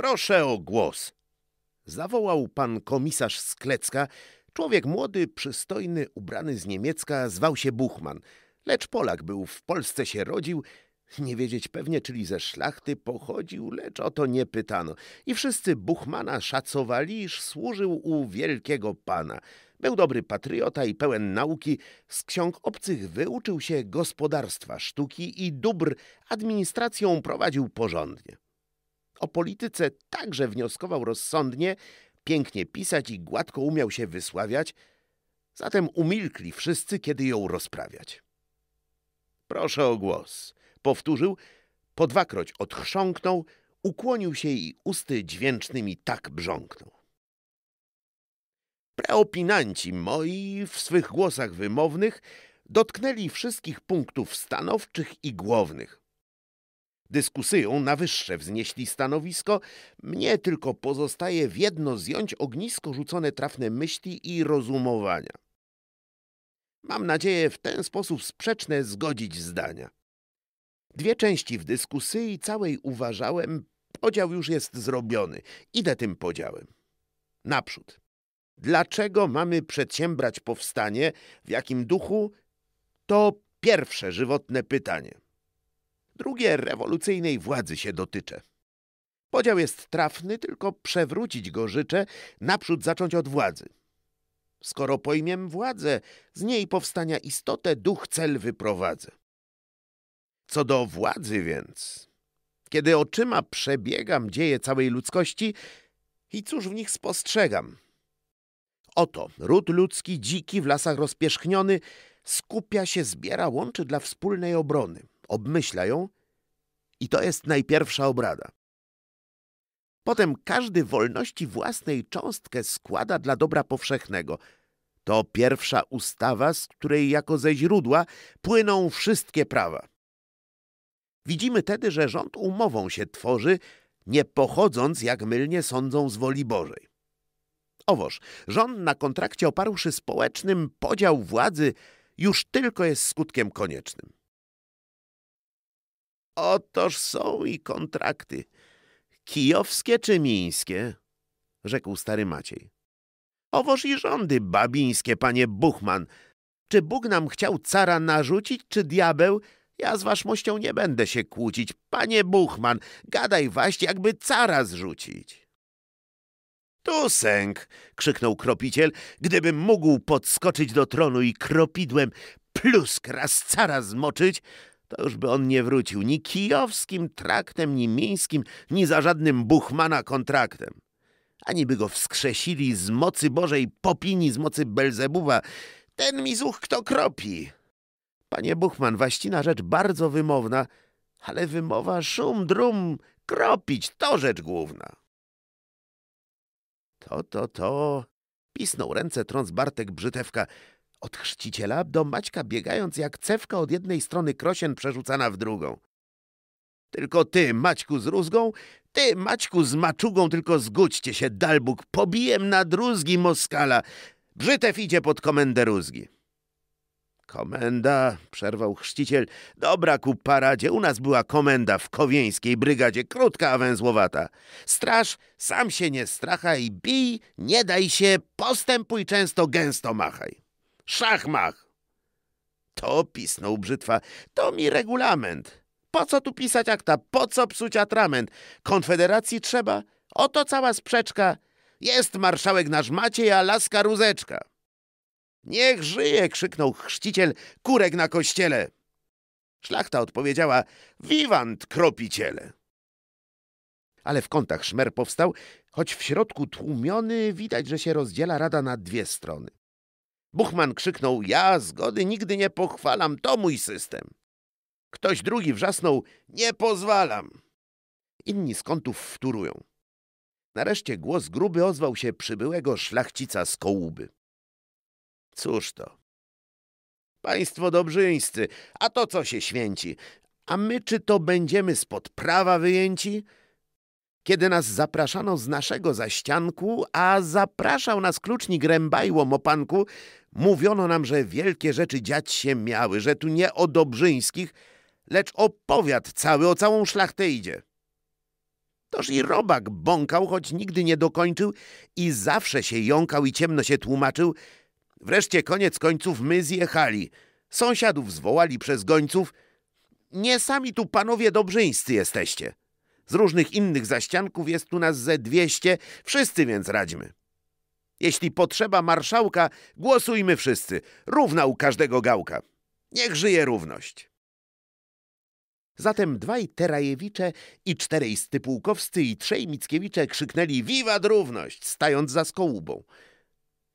Proszę o głos. Zawołał pan komisarz z Klecka. Człowiek młody, przystojny, ubrany z Niemiecka, zwał się Buchman. Lecz Polak był, w Polsce się rodził, nie wiedzieć pewnie, czyli ze szlachty pochodził, lecz o to nie pytano. I wszyscy Buchmana szacowali, iż służył u wielkiego pana. Był dobry patriota i pełen nauki. Z ksiąg obcych wyuczył się gospodarstwa, sztuki i dóbr. Administracją prowadził porządnie. O polityce także wnioskował rozsądnie, pięknie pisać i gładko umiał się wysławiać, zatem umilkli wszyscy, kiedy ją rozprawiać. Proszę o głos, powtórzył, po dwakroć odchrząknął, ukłonił się i usty dźwięcznymi tak brząknął. Preopinanci moi w swych głosach wymownych dotknęli wszystkich punktów stanowczych i głównych dyskusyją na wyższe wznieśli stanowisko, mnie tylko pozostaje w jedno zjąć ognisko rzucone trafne myśli i rozumowania. Mam nadzieję w ten sposób sprzeczne zgodzić zdania. Dwie części w dyskusji całej uważałem, podział już jest zrobiony. Idę tym podziałem. Naprzód. Dlaczego mamy przedsiębrać powstanie, w jakim duchu? To pierwsze żywotne pytanie drugie rewolucyjnej władzy się dotyczy. Podział jest trafny, tylko przewrócić go życzę, naprzód zacząć od władzy. Skoro pojmiem władzę, z niej powstania istotę, duch, cel wyprowadzę. Co do władzy więc, kiedy oczyma przebiegam dzieje całej ludzkości i cóż w nich spostrzegam? Oto ród ludzki dziki w lasach rozpierzchniony skupia się, zbiera, łączy dla wspólnej obrony – obmyśla ją i to jest najpierwsza obrada. Potem każdy wolności własnej cząstkę składa dla dobra powszechnego. To pierwsza ustawa, z której jako ze źródła płyną wszystkie prawa. Widzimy tedy, że rząd umową się tworzy, nie pochodząc, jak mylnie sądzą, z woli Bożej. Owoż, rząd na kontrakcie oparłszy społecznym podział władzy już tylko jest skutkiem koniecznym. Otoż są i kontrakty. Kijowskie czy mińskie? Rzekł stary Maciej. Owoż i rządy babińskie, panie Buchman. Czy Bóg nam chciał cara narzucić, czy diabeł? Ja z waszmością nie będę się kłócić. Panie Buchman, gadaj waść, jakby cara zrzucić. Tu sęk! krzyknął kropiciel, gdybym mógł podskoczyć do tronu i kropidłem plusk raz cara zmoczyć, to już by on nie wrócił ni kijowskim traktem, ni mińskim, ni za żadnym Buchmana kontraktem. Ani by go wskrzesili z mocy Bożej popini, z mocy Belzebuba. Ten mi zuch kto kropi. Panie Buchman, waścina rzecz bardzo wymowna, ale wymowa szum, drum, kropić, to rzecz główna. To, to, to, pisnął ręce trąc Bartek Brzytewka. Od chrzciciela do Maćka biegając jak cewka od jednej strony krosien przerzucana w drugą. Tylko ty, Maćku z rózgą, ty, Maćku z maczugą, tylko zgódźcie się, Dalbuk, pobijem na druzgi Moskala. Brzytew idzie pod komendę rózgi. Komenda, przerwał chrzciciel, dobra ku paradzie, u nas była komenda w kowieńskiej brygadzie, krótka, a węzłowata. Straż, sam się nie stracha i bij, nie daj się, postępuj często, gęsto machaj szachmach. To pisnął brzytwa. To mi regulament. Po co tu pisać akta? Po co psuć atrament? Konfederacji trzeba? Oto cała sprzeczka. Jest marszałek nasz Maciej, a laska rózeczka. Niech żyje, krzyknął chrzciciel, kurek na kościele. Szlachta odpowiedziała, wiwant kropiciele. Ale w kątach szmer powstał, choć w środku tłumiony, widać, że się rozdziela rada na dwie strony. Buchman krzyknął, ja zgody nigdy nie pochwalam, to mój system. Ktoś drugi wrzasnął, nie pozwalam. Inni z kątów wtórują. Nareszcie głos gruby ozwał się przybyłego szlachcica z kołuby. Cóż to? Państwo dobrzyńscy, a to co się święci? A my czy to będziemy spod prawa wyjęci? Kiedy nas zapraszano z naszego zaścianku, a zapraszał nas klucznik Rębajło Mopanku, mówiono nam, że wielkie rzeczy dziać się miały, że tu nie o Dobrzyńskich, lecz o powiat cały, o całą szlachtę idzie. Toż i robak bąkał, choć nigdy nie dokończył i zawsze się jąkał i ciemno się tłumaczył. Wreszcie koniec końców my zjechali. Sąsiadów zwołali przez gońców. Nie sami tu panowie dobrzyńscy jesteście. Z różnych innych zaścianków jest tu nas ze 200, wszyscy więc radźmy. Jeśli potrzeba marszałka, głosujmy wszyscy, równa u każdego gałka. Niech żyje równość. Zatem dwaj Terajewicze i czterej Stypułkowscy i trzej Mickiewicze krzyknęli Wiwat równość, stając za skołubą.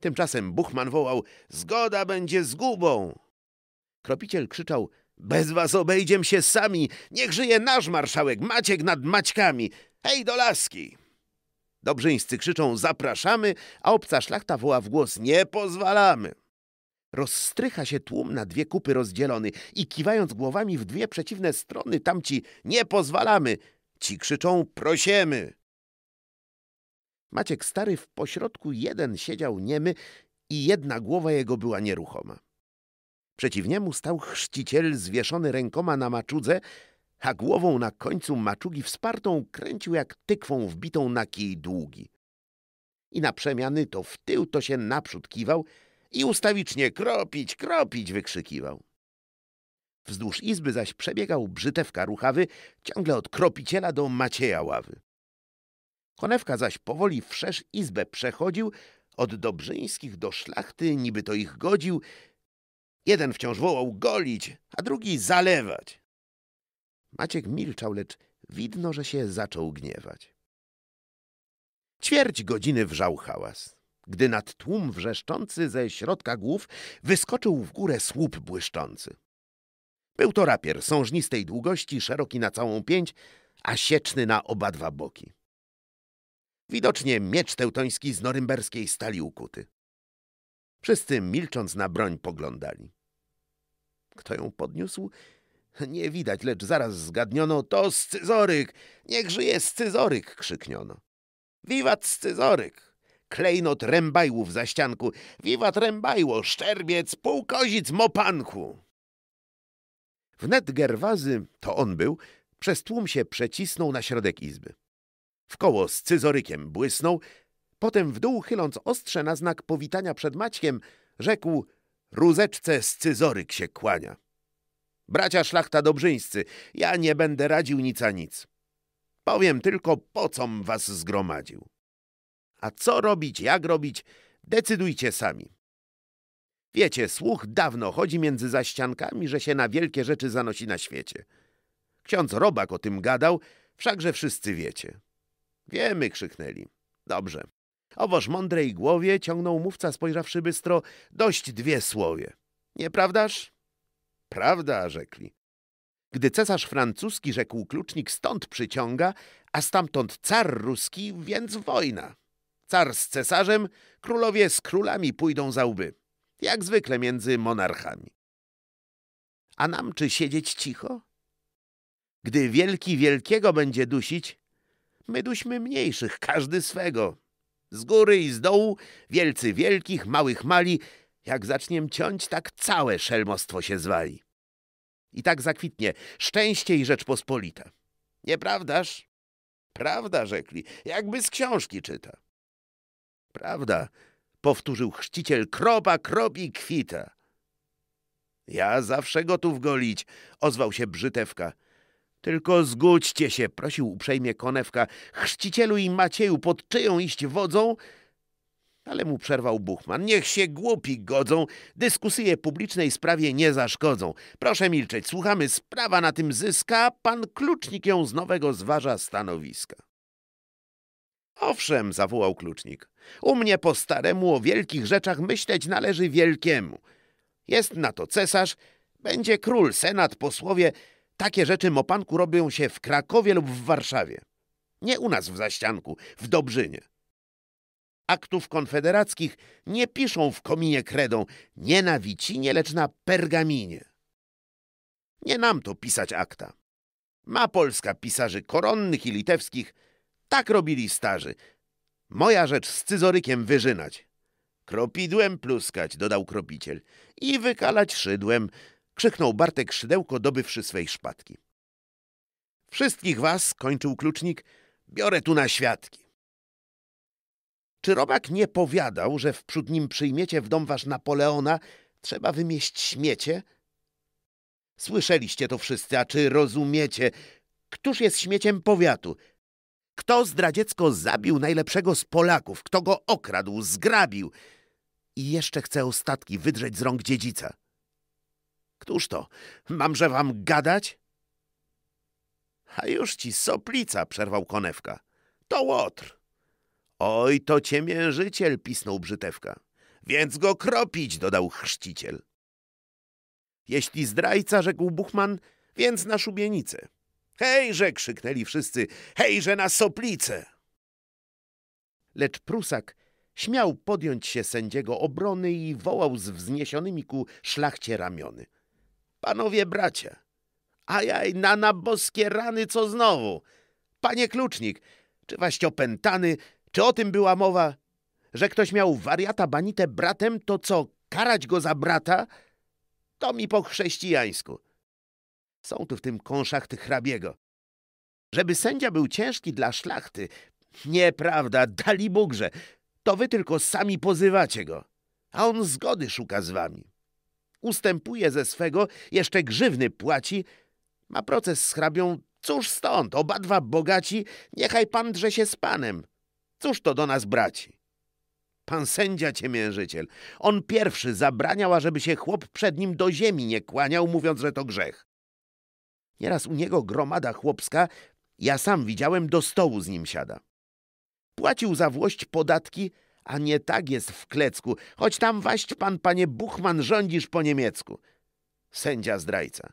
Tymczasem Buchman wołał Zgoda będzie zgubą. Kropiciel krzyczał bez was obejdziem się sami. Niech żyje nasz marszałek Maciek nad Maćkami. Hej do laski! Dobrzyńscy krzyczą zapraszamy, a obca szlachta woła w głos nie pozwalamy. Rozstrycha się tłum na dwie kupy rozdzielony i kiwając głowami w dwie przeciwne strony tamci nie pozwalamy, ci krzyczą prosimy. Maciek stary w pośrodku jeden siedział niemy i jedna głowa jego była nieruchoma. Przeciw niemu stał chrzciciel zwieszony rękoma na maczudze, a głową na końcu maczugi wspartą kręcił jak tykwą wbitą na kij długi. I na przemiany to w tył, to się naprzód kiwał i ustawicznie kropić, kropić wykrzykiwał. Wzdłuż izby zaś przebiegał brzytewka ruchawy, ciągle od kropiciela do Macieja ławy. Konewka zaś powoli wszerz izbę przechodził, od Dobrzyńskich do szlachty niby to ich godził Jeden wciąż wołał golić, a drugi zalewać. Maciek milczał, lecz widno, że się zaczął gniewać. Ćwierć godziny wrzał hałas, gdy nad tłum wrzeszczący ze środka głów wyskoczył w górę słup błyszczący. Był to rapier sążnistej długości, szeroki na całą pięć, a sieczny na oba dwa boki. Widocznie miecz teutoński z norymberskiej stali ukuty. Wszyscy milcząc na broń poglądali. Kto ją podniósł? Nie widać, lecz zaraz zgadniono, to scyzoryk! Niech żyje scyzoryk! krzykniono. Wiwat scyzoryk! Klejnot rębajłów za ścianku, wiwat rębajło, szczerbiec, półkozic, mopanku! Wnet Gerwazy, to on był, przez tłum się przecisnął na środek izby. W koło błysnął, potem w dół chyląc ostrze na znak powitania przed Maćkiem, rzekł – Rózeczce scyzoryk się kłania. Bracia szlachta dobrzyńscy, ja nie będę radził nic a nic. Powiem tylko, po com was zgromadził. A co robić, jak robić, decydujcie sami. Wiecie, słuch dawno chodzi między zaściankami, że się na wielkie rzeczy zanosi na świecie. Ksiądz Robak o tym gadał, wszakże wszyscy wiecie. Wiemy, krzyknęli. Dobrze. Owoż mądrej głowie ciągnął mówca, spojrzawszy bystro, dość dwie słowie. Nieprawdaż? Prawda, rzekli. Gdy cesarz francuski, rzekł klucznik, stąd przyciąga, a stamtąd car ruski, więc wojna. Car z cesarzem, królowie z królami pójdą za łby. Jak zwykle między monarchami. A nam czy siedzieć cicho? Gdy wielki wielkiego będzie dusić, my duśmy mniejszych, każdy swego. Z góry i z dołu, wielcy wielkich, małych mali, jak zaczniem ciąć, tak całe szelmostwo się zwali. I tak zakwitnie szczęście i Rzeczpospolita. Nieprawdaż? Prawda, rzekli, jakby z książki czyta. Prawda, powtórzył chrzciciel, kropa kropi kwita. Ja zawsze gotów golić, ozwał się Brzytewka. Tylko zgódźcie się, prosił uprzejmie konewka, chrzcicielu i Macieju, pod czyją iść wodzą? Ale mu przerwał Buchman. Niech się głupi godzą, dyskusje publicznej sprawie nie zaszkodzą. Proszę milczeć, słuchamy, sprawa na tym zyska, pan klucznik ją z nowego zważa stanowiska. Owszem, zawołał klucznik, u mnie po staremu o wielkich rzeczach myśleć należy wielkiemu. Jest na to cesarz, będzie król, senat, posłowie, takie rzeczy mopanku robią się w Krakowie lub w Warszawie. Nie u nas w Zaścianku, w Dobrzynie. Aktów konfederackich nie piszą w kominie kredą, nie na wicinie, lecz na pergaminie. Nie nam to pisać akta. Ma Polska pisarzy koronnych i litewskich, tak robili starzy. Moja rzecz z scyzorykiem wyżynać. Kropidłem pluskać, dodał kropiciel, i wykalać szydłem, krzyknął Bartek Szydełko, dobywszy swej szpadki. Wszystkich was, kończył klucznik, biorę tu na świadki. Czy robak nie powiadał, że wprzód nim przyjmiecie w dom wasz Napoleona, trzeba wymieść śmiecie? Słyszeliście to wszyscy, a czy rozumiecie? Któż jest śmieciem powiatu? Kto zdradziecko zabił najlepszego z Polaków? Kto go okradł, zgrabił? I jeszcze chce ostatki wydrzeć z rąk dziedzica. Któż to? Mamże wam gadać? A już ci soplica, przerwał konewka. To łotr. Oj, to ciemiężyciel, pisnął brzytewka. Więc go kropić, dodał chrzciciel. Jeśli zdrajca, rzekł Buchman, więc na szubienicę. Hejże, krzyknęli wszyscy, hejże na soplicę. Lecz Prusak śmiał podjąć się sędziego obrony i wołał z wzniesionymi ku szlachcie ramiony – Panowie bracia! Ajaj, na naboskie rany, co znowu? Panie klucznik, czy waś opętany, czy o tym była mowa? Że ktoś miał wariata banite bratem, to co, karać go za brata? To mi po chrześcijańsku. Są tu w tym konszachty hrabiego. Żeby sędzia był ciężki dla szlachty. Nieprawda, dali Bugrze. To wy tylko sami pozywacie go. A on zgody szuka z wami ustępuje ze swego, jeszcze grzywny płaci, ma proces z hrabią, cóż stąd, obadwa bogaci, niechaj pan drze się z panem. Cóż to do nas braci? Pan sędzia ciemiężyciel, on pierwszy zabraniał, ażeby się chłop przed nim do ziemi nie kłaniał, mówiąc, że to grzech. Nieraz u niego gromada chłopska, ja sam widziałem, do stołu z nim siada. Płacił za włość podatki, a nie tak jest w klecku, choć tam waść pan, panie Buchman, rządzisz po niemiecku. Sędzia zdrajca.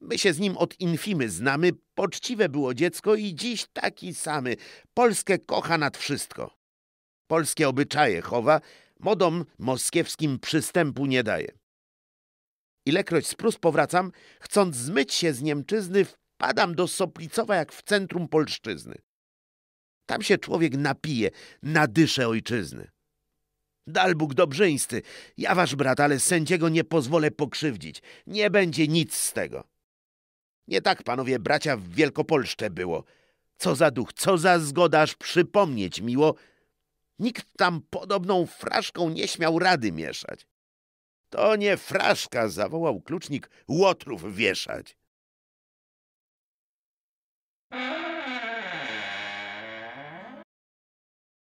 My się z nim od infimy znamy, poczciwe było dziecko i dziś taki samy. Polskę kocha nad wszystko. Polskie obyczaje chowa, modom moskiewskim przystępu nie daje. Ilekroć z Prus powracam, chcąc zmyć się z Niemczyzny, wpadam do Soplicowa jak w centrum Polszczyzny. Tam się człowiek napije, nadysze ojczyzny. Dalbóg Dobrzyńscy, ja wasz brat, ale sędziego nie pozwolę pokrzywdzić. Nie będzie nic z tego. Nie tak, panowie, bracia w Wielkopolszcze było. Co za duch, co za zgoda, aż przypomnieć miło. Nikt tam podobną fraszką nie śmiał rady mieszać. To nie fraszka, zawołał klucznik, łotrów wieszać.